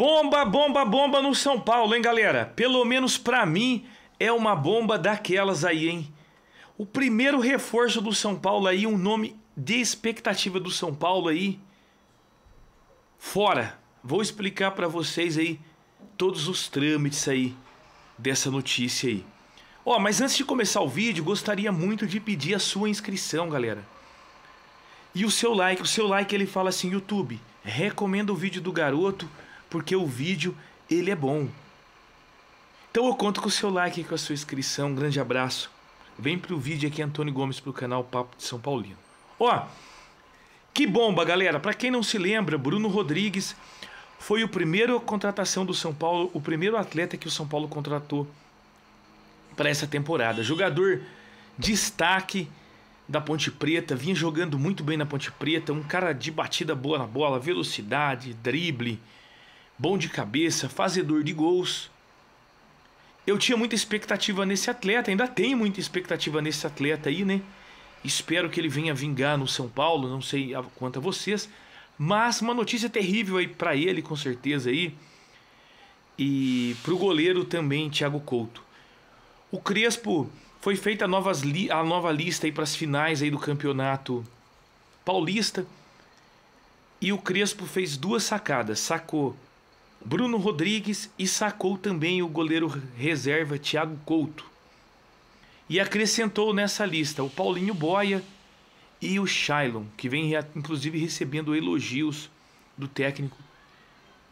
Bomba, bomba, bomba no São Paulo, hein, galera? Pelo menos para mim é uma bomba daquelas aí, hein? O primeiro reforço do São Paulo aí, um nome de expectativa do São Paulo aí. Fora. Vou explicar para vocês aí todos os trâmites aí dessa notícia aí. Ó, oh, mas antes de começar o vídeo, gostaria muito de pedir a sua inscrição, galera. E o seu like, o seu like ele fala assim, YouTube, recomenda o vídeo do garoto porque o vídeo ele é bom. Então eu conto com o seu like e com a sua inscrição. Um grande abraço. Vem pro vídeo aqui, Antônio Gomes, pro canal Papo de São Paulino. Ó, que bomba, galera. Para quem não se lembra, Bruno Rodrigues foi o primeiro contratação do São Paulo, o primeiro atleta que o São Paulo contratou para essa temporada. Jogador destaque da Ponte Preta, vinha jogando muito bem na Ponte Preta, um cara de batida boa na bola, velocidade, drible, bom de cabeça, fazedor de gols. Eu tinha muita expectativa nesse atleta, ainda tenho muita expectativa nesse atleta aí, né? Espero que ele venha vingar no São Paulo, não sei quanto a vocês, mas uma notícia terrível aí para ele, com certeza aí. E pro goleiro também, Thiago Couto. O Crespo foi feita li a nova lista aí para as finais aí do Campeonato Paulista. E o Crespo fez duas sacadas, sacou Bruno Rodrigues e sacou também o goleiro reserva Thiago Couto. E acrescentou nessa lista o Paulinho Boya e o Shailon, que vem inclusive recebendo elogios do técnico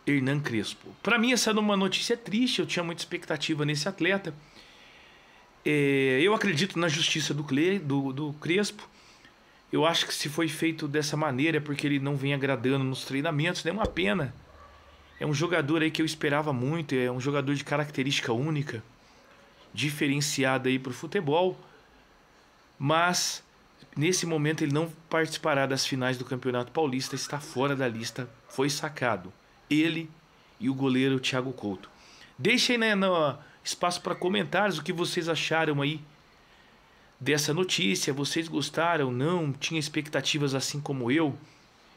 Hernan Crespo. Para mim, essa é uma notícia triste, eu tinha muita expectativa nesse atleta. É, eu acredito na justiça do, Cle, do, do Crespo. Eu acho que se foi feito dessa maneira é porque ele não vem agradando nos treinamentos, né? é né? uma pena. É um jogador aí que eu esperava muito, é um jogador de característica única, diferenciada aí para o futebol, mas nesse momento ele não participará das finais do Campeonato Paulista, está fora da lista, foi sacado. Ele e o goleiro Thiago Couto. Deixem né, no espaço para comentários o que vocês acharam aí dessa notícia. Vocês gostaram? Não? Tinha expectativas assim como eu?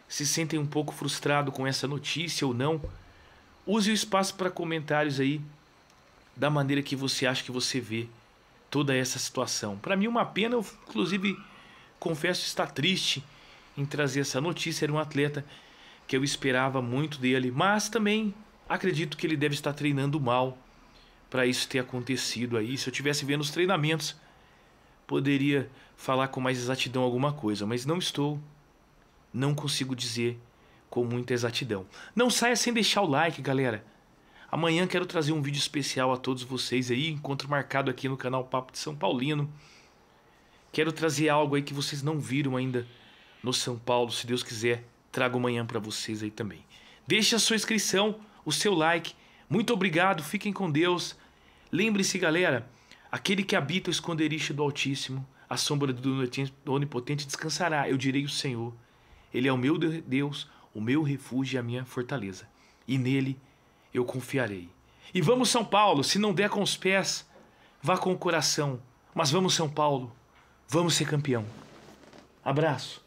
Se sentem um pouco frustrado com essa notícia ou não? Use o espaço para comentários aí da maneira que você acha que você vê toda essa situação. Para mim, uma pena, eu inclusive confesso estar triste em trazer essa notícia. Era um atleta que eu esperava muito dele, mas também acredito que ele deve estar treinando mal para isso ter acontecido aí. Se eu tivesse vendo os treinamentos, poderia falar com mais exatidão alguma coisa, mas não estou. Não consigo dizer com muita exatidão. Não saia sem deixar o like, galera. Amanhã quero trazer um vídeo especial a todos vocês aí, encontro marcado aqui no canal Papo de São Paulino. Quero trazer algo aí que vocês não viram ainda no São Paulo, se Deus quiser, trago amanhã para vocês aí também. Deixe a sua inscrição, o seu like. Muito obrigado, fiquem com Deus. Lembre-se, galera, aquele que habita o esconderijo do Altíssimo, a sombra do Onipotente descansará. Eu direi o Senhor, ele é o meu Deus, o meu refúgio e a minha fortaleza, e nele eu confiarei. E vamos, São Paulo, se não der com os pés, vá com o coração. Mas vamos, São Paulo, vamos ser campeão. Abraço.